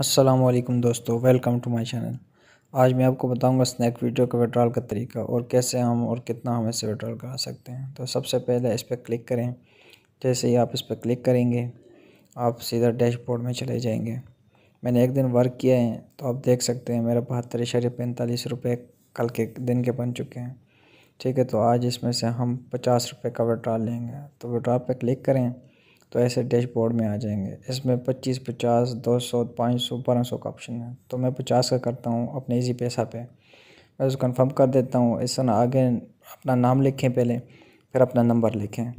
असलम दोस्तों welcome to my channel आज मैं आपको बताऊंगा स्नैक वीडियो का विड्रॉल का तरीका और कैसे हम और कितना हम इसे विड्रॉल करा सकते हैं तो सबसे पहले इस पर क्लिक करें जैसे ही आप इस पर क्लिक करेंगे आप सीधा डैशबोर्ड में चले जाएंगे मैंने एक दिन वर्क किया है तो आप देख सकते हैं मेरा बहत्तर इशारे पैंतालीस रुपये कल के दिन के बन चुके हैं ठीक है तो आज इसमें से हम पचास रुपये का विड्रॉल लेंगे तो विड्रॉल पर क्लिक करें तो ऐसे डैशबोर्ड में आ जाएंगे इसमें 25, 50, 200, 500, 1200 का ऑप्शन है तो मैं 50 का करता हूँ अपने इजी पैसा पे मैं उसको कंफर्म कर देता हूँ इस तरह आगे अपना नाम लिखें पहले फिर अपना नंबर लिखें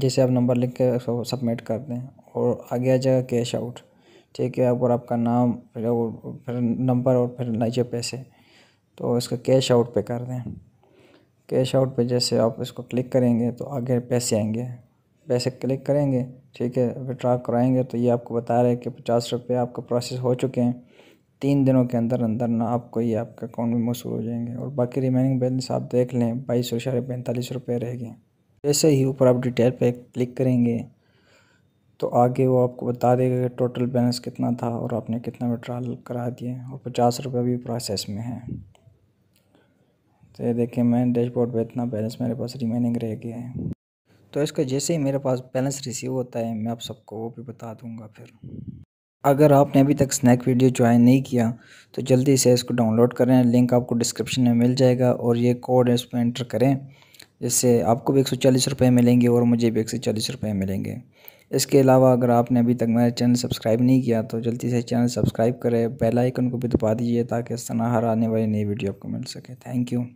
जैसे आप नंबर लिख के उसको सबमिट कर दें और आगे आ जाएगा कैश आउट ठीक है और आपका नाम फिर फिर नंबर और फिर नीचे पैसे तो इसका कैश आउट पे कर दें कैश आउट पे जैसे आप इसको क्लिक करेंगे तो आगे पैसे आएंगे वैसे क्लिक करेंगे ठीक है विड्रा कराएंगे तो ये आपको बता रहे हैं कि पचास रुपये आपका प्रोसेस हो चुके हैं तीन दिनों के अंदर अंदर ना आपको ये आपके अकाउंट में मौसू हो जाएंगे और बाकी रिमेनिंग बैलेंस आप देख लें बाईस सौ पैंतालीस रुपये रहेगी जैसे ही ऊपर आप डिटेल पे क्लिक करेंगे तो आगे वो आपको बता देगा कि टोटल बैलेंस कितना था और आपने कितना विड्रा करा दिए और पचास रुपये भी प्रोसेस में है तो ये देखें मैं डैशबोर्ड पे इतना बैलेंस मेरे पास रिमेनिंग रह गया है तो इसका जैसे ही मेरे पास बैलेंस रिसीव होता है मैं आप सबको वो भी बता दूंगा फिर अगर आपने अभी तक स्नैक वीडियो ज्वाइन नहीं किया तो जल्दी से इसको डाउनलोड करें लिंक आपको डिस्क्रिप्शन में मिल जाएगा और ये कोड इसमें एंटर करें जिससे आपको भी एक सौ चालीस रुपये मिलेंगे और मुझे भी एक सौ चालीस रुपये मिलेंगे इसके अलावा अगर आपने अभी तक मेरा चैनल सब्सक्राइब नहीं किया तो जल्दी से चैनल सब्सक्राइब करें बेल आइकन को भी दबा दीजिए ताकि इस तरह हर आने वाली नई वीडियो आपको मिल सके थैंक यू